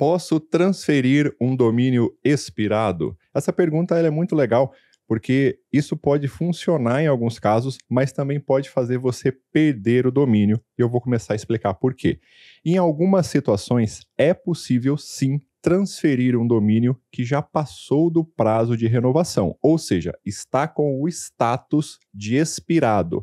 Posso transferir um domínio expirado? Essa pergunta é muito legal porque isso pode funcionar em alguns casos, mas também pode fazer você perder o domínio. E eu vou começar a explicar por quê. Em algumas situações, é possível sim transferir um domínio que já passou do prazo de renovação, ou seja, está com o status de expirado.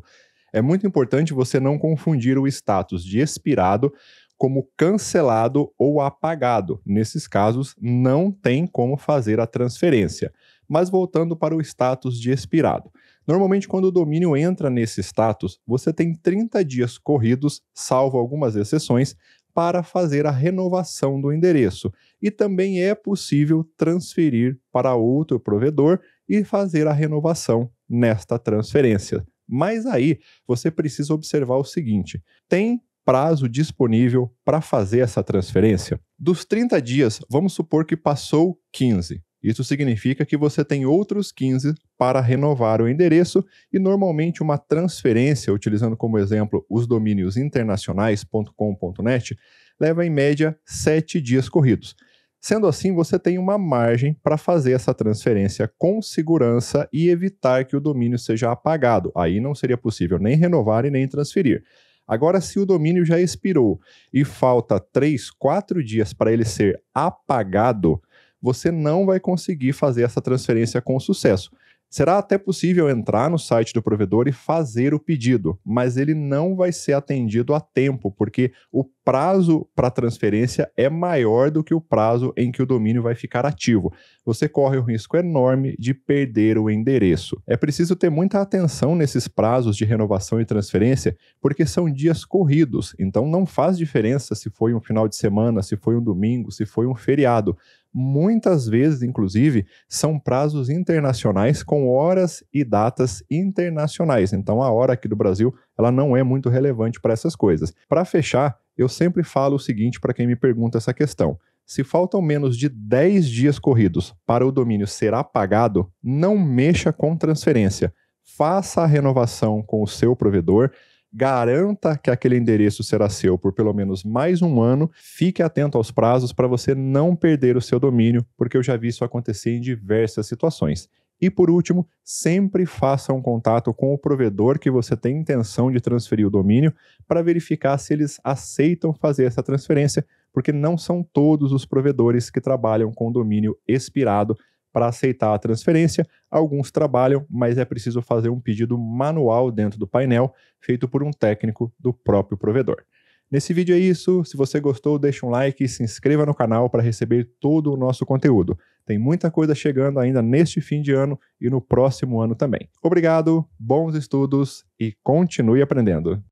É muito importante você não confundir o status de expirado como cancelado ou apagado. Nesses casos, não tem como fazer a transferência. Mas voltando para o status de expirado. Normalmente, quando o domínio entra nesse status, você tem 30 dias corridos, salvo algumas exceções, para fazer a renovação do endereço. E também é possível transferir para outro provedor e fazer a renovação nesta transferência. Mas aí você precisa observar o seguinte: tem prazo disponível para fazer essa transferência? Dos 30 dias, vamos supor que passou 15. Isso significa que você tem outros 15 para renovar o endereço e normalmente uma transferência, utilizando como exemplo os domínios internacionais.com.net, leva em média 7 dias corridos. Sendo assim, você tem uma margem para fazer essa transferência com segurança e evitar que o domínio seja apagado. Aí não seria possível nem renovar e nem transferir. Agora, se o domínio já expirou e falta 3, 4 dias para ele ser apagado, você não vai conseguir fazer essa transferência com sucesso. Será até possível entrar no site do provedor e fazer o pedido, mas ele não vai ser atendido a tempo, porque o prazo para transferência é maior do que o prazo em que o domínio vai ficar ativo. Você corre o risco enorme de perder o endereço. É preciso ter muita atenção nesses prazos de renovação e transferência, porque são dias corridos, então não faz diferença se foi um final de semana, se foi um domingo, se foi um feriado muitas vezes, inclusive, são prazos internacionais com horas e datas internacionais. Então, a hora aqui do Brasil, ela não é muito relevante para essas coisas. Para fechar, eu sempre falo o seguinte para quem me pergunta essa questão. Se faltam menos de 10 dias corridos para o domínio ser apagado, não mexa com transferência. Faça a renovação com o seu provedor, garanta que aquele endereço será seu por pelo menos mais um ano. Fique atento aos prazos para você não perder o seu domínio, porque eu já vi isso acontecer em diversas situações. E por último, sempre faça um contato com o provedor que você tem intenção de transferir o domínio para verificar se eles aceitam fazer essa transferência, porque não são todos os provedores que trabalham com domínio expirado para aceitar a transferência. Alguns trabalham, mas é preciso fazer um pedido manual dentro do painel, feito por um técnico do próprio provedor. Nesse vídeo é isso. Se você gostou, deixa um like e se inscreva no canal para receber todo o nosso conteúdo. Tem muita coisa chegando ainda neste fim de ano e no próximo ano também. Obrigado, bons estudos e continue aprendendo.